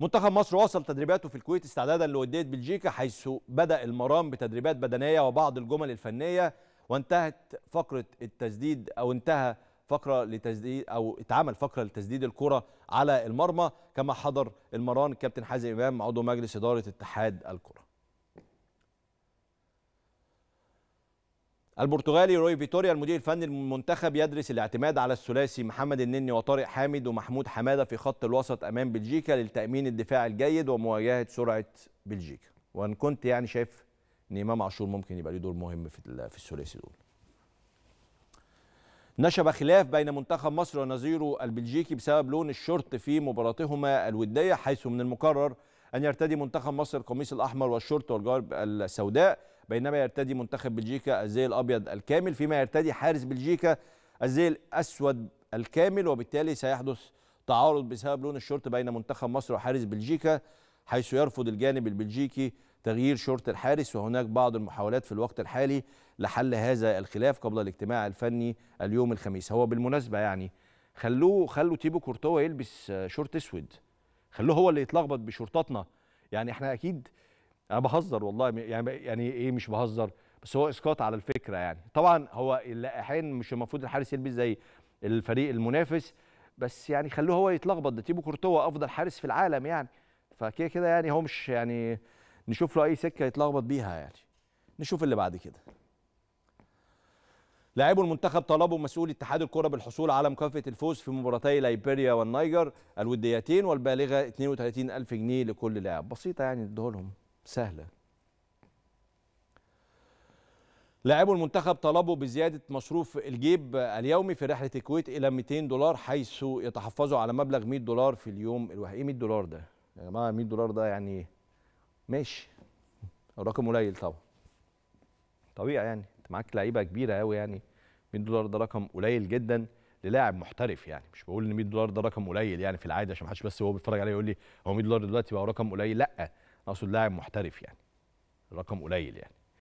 منتخب مصر واصل تدريباته في الكويت استعدادا لوديه بلجيكا حيث بدا المرام بتدريبات بدنيه وبعض الجمل الفنيه وانتهت فقره التسديد او انتهى فقره لتسديد او اتعمل فقره لتسديد الكره على المرمى كما حضر المران كابتن حازم امام عضو مجلس اداره اتحاد الكره البرتغالي روي فيتوريا المدير الفني المنتخب يدرس الاعتماد على الثلاثي محمد النني وطارق حامد ومحمود حماده في خط الوسط امام بلجيكا للتامين الدفاعي الجيد ومواجهه سرعه بلجيكا وان كنت يعني شايف ان امام عاشور ممكن يبقى له دور مهم في في الثلاثي دول نشب خلاف بين منتخب مصر ونظيره البلجيكي بسبب لون الشورت في مباراتهما الوديه حيث من المقرر أن يرتدي منتخب مصر القميص الأحمر والشورت والجوارب السوداء بينما يرتدي منتخب بلجيكا الزي الأبيض الكامل فيما يرتدي حارس بلجيكا الزي الأسود الكامل وبالتالي سيحدث تعارض بسبب لون الشورت بين منتخب مصر وحارس بلجيكا حيث يرفض الجانب البلجيكي تغيير شورت الحارس وهناك بعض المحاولات في الوقت الحالي لحل هذا الخلاف قبل الاجتماع الفني اليوم الخميس هو بالمناسبة يعني خلوه خلوا تيبو كورتوا يلبس شورت اسود خلوه هو اللي يتلخبط بشرطاتنا يعني احنا اكيد انا بهزر والله يعني يعني ايه مش بهزر بس هو اسقاط على الفكره يعني طبعا هو اللائحين مش المفروض الحارس يلبس زي الفريق المنافس بس يعني خلوه هو يتلخبط ده تيبو كورتوا افضل حارس في العالم يعني فكده كده يعني هو مش يعني نشوف له اي سكه يتلخبط بيها يعني نشوف اللي بعد كده لاعبو المنتخب طلبوا مسؤول اتحاد الكره بالحصول على مكافاه الفوز في مباراتي ليبيريا والنيجر الوديتين والبالغه 32 ألف جنيه لكل لاعب بسيطه يعني ادوهم سهله لاعبو المنتخب طلبوا بزياده مصروف الجيب اليومي في رحله الكويت الى 200 دولار حيث يتحفظوا على مبلغ 100 دولار في اليوم الواحد ايه 100 دولار ده يا جماعه 100 دولار ده يعني ماشي الرقم قليل طبعا طبيعي يعني معاك لعيبه كبيره قوي يعني 100 دولار ده رقم قليل جدا للاعب محترف يعني مش بقول ان 100 دولار ده رقم قليل يعني في العادي عشان ما حدش بس هو بيتفرج عليا يقول لي هو 100 دولار دلوقتي بقى رقم قليل لا اقصد لاعب محترف يعني رقم قليل يعني